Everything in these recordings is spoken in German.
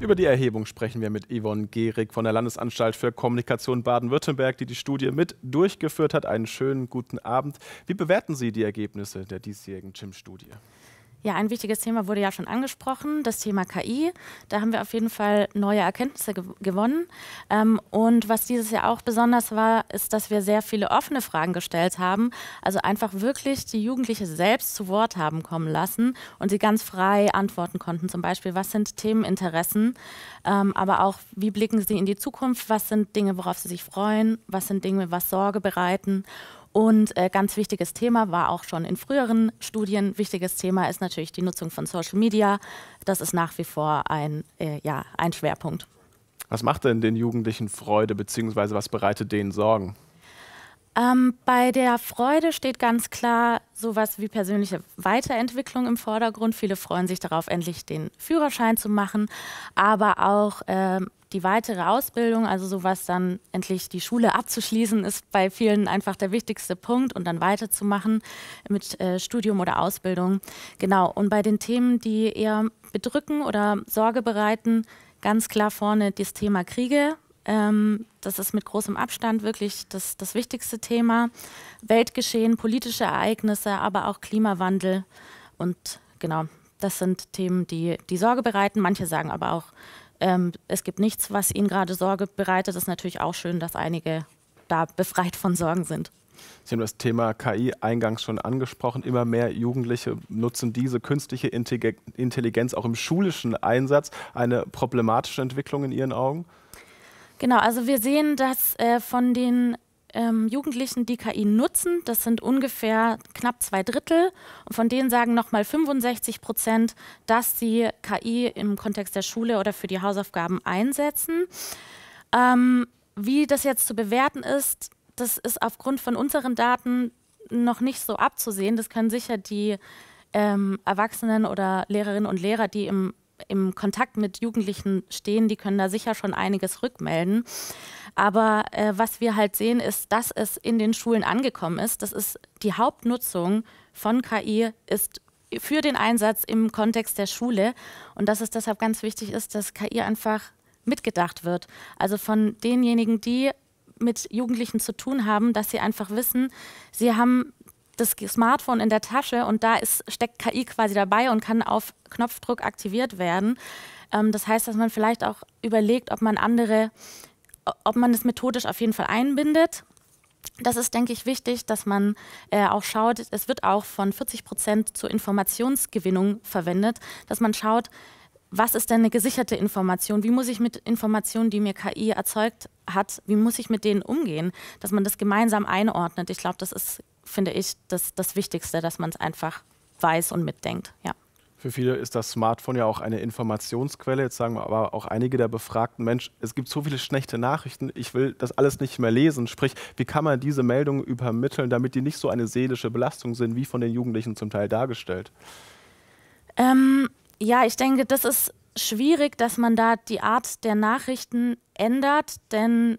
Über die Erhebung sprechen wir mit Yvonne Gehrig von der Landesanstalt für Kommunikation Baden-Württemberg, die die Studie mit durchgeführt hat. Einen schönen guten Abend. Wie bewerten Sie die Ergebnisse der diesjährigen CHIM-Studie? Ja, ein wichtiges Thema wurde ja schon angesprochen, das Thema KI. Da haben wir auf jeden Fall neue Erkenntnisse gew gewonnen. Ähm, und was dieses Jahr auch besonders war, ist, dass wir sehr viele offene Fragen gestellt haben. Also einfach wirklich die Jugendliche selbst zu Wort haben kommen lassen und sie ganz frei antworten konnten. Zum Beispiel, was sind Themeninteressen, ähm, aber auch, wie blicken sie in die Zukunft, was sind Dinge, worauf sie sich freuen, was sind Dinge, was Sorge bereiten. Und äh, ganz wichtiges Thema war auch schon in früheren Studien, wichtiges Thema ist natürlich die Nutzung von Social Media. Das ist nach wie vor ein, äh, ja, ein Schwerpunkt. Was macht denn den Jugendlichen Freude, beziehungsweise was bereitet denen Sorgen? Ähm, bei der Freude steht ganz klar sowas wie persönliche Weiterentwicklung im Vordergrund. Viele freuen sich darauf, endlich den Führerschein zu machen, aber auch ähm, die weitere Ausbildung, also sowas dann endlich die Schule abzuschließen, ist bei vielen einfach der wichtigste Punkt und dann weiterzumachen mit äh, Studium oder Ausbildung. Genau, und bei den Themen, die eher bedrücken oder Sorge bereiten, ganz klar vorne das Thema Kriege, ähm, das ist mit großem Abstand wirklich das, das wichtigste Thema. Weltgeschehen, politische Ereignisse, aber auch Klimawandel. Und genau, das sind Themen, die, die Sorge bereiten. Manche sagen aber auch, ähm, es gibt nichts, was ihnen gerade Sorge bereitet. Es ist natürlich auch schön, dass einige da befreit von Sorgen sind. Sie haben das Thema KI eingangs schon angesprochen. Immer mehr Jugendliche nutzen diese künstliche Intelligenz auch im schulischen Einsatz. Eine problematische Entwicklung in Ihren Augen? Genau, also wir sehen, dass äh, von den ähm, Jugendlichen, die KI nutzen, das sind ungefähr knapp zwei Drittel. Und von denen sagen nochmal 65 Prozent, dass sie KI im Kontext der Schule oder für die Hausaufgaben einsetzen. Ähm, wie das jetzt zu bewerten ist, das ist aufgrund von unseren Daten noch nicht so abzusehen. Das können sicher die ähm, Erwachsenen oder Lehrerinnen und Lehrer, die im im Kontakt mit Jugendlichen stehen, die können da sicher schon einiges rückmelden. Aber äh, was wir halt sehen, ist, dass es in den Schulen angekommen ist. Das ist die Hauptnutzung von KI ist für den Einsatz im Kontext der Schule und dass es deshalb ganz wichtig ist, dass KI einfach mitgedacht wird. Also von denjenigen, die mit Jugendlichen zu tun haben, dass sie einfach wissen, sie haben das Smartphone in der Tasche und da ist, steckt KI quasi dabei und kann auf Knopfdruck aktiviert werden. Ähm, das heißt, dass man vielleicht auch überlegt, ob man andere, ob man es methodisch auf jeden Fall einbindet. Das ist, denke ich, wichtig, dass man äh, auch schaut, es wird auch von 40 Prozent zur Informationsgewinnung verwendet, dass man schaut, was ist denn eine gesicherte Information? Wie muss ich mit Informationen, die mir KI erzeugt hat, wie muss ich mit denen umgehen? Dass man das gemeinsam einordnet. Ich glaube, das ist, finde ich, das, das Wichtigste, dass man es einfach weiß und mitdenkt. Ja. Für viele ist das Smartphone ja auch eine Informationsquelle. Jetzt sagen wir aber auch einige der befragten Mensch, es gibt so viele schlechte Nachrichten, ich will das alles nicht mehr lesen. Sprich, wie kann man diese Meldungen übermitteln, damit die nicht so eine seelische Belastung sind, wie von den Jugendlichen zum Teil dargestellt? Ähm, ja, ich denke, das ist schwierig, dass man da die Art der Nachrichten ändert, denn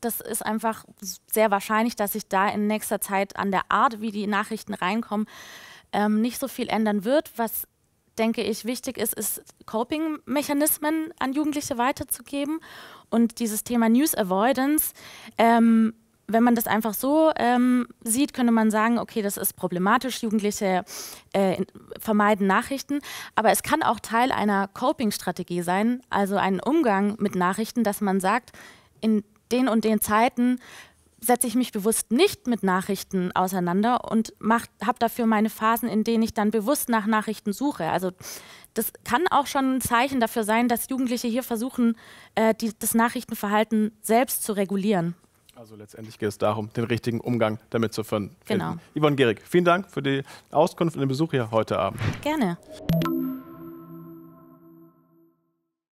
das ist einfach sehr wahrscheinlich, dass sich da in nächster Zeit an der Art, wie die Nachrichten reinkommen, ähm, nicht so viel ändern wird. Was, denke ich, wichtig ist, ist Coping-Mechanismen an Jugendliche weiterzugeben. Und dieses Thema News Avoidance ähm, wenn man das einfach so ähm, sieht, könnte man sagen, okay, das ist problematisch, Jugendliche äh, vermeiden Nachrichten, aber es kann auch Teil einer Coping-Strategie sein, also einen Umgang mit Nachrichten, dass man sagt, in den und den Zeiten setze ich mich bewusst nicht mit Nachrichten auseinander und habe dafür meine Phasen, in denen ich dann bewusst nach Nachrichten suche. Also das kann auch schon ein Zeichen dafür sein, dass Jugendliche hier versuchen, äh, die, das Nachrichtenverhalten selbst zu regulieren. Also letztendlich geht es darum, den richtigen Umgang damit zu finden. Genau. Yvonne Gehrig, vielen Dank für die Auskunft und den Besuch hier heute Abend. Gerne.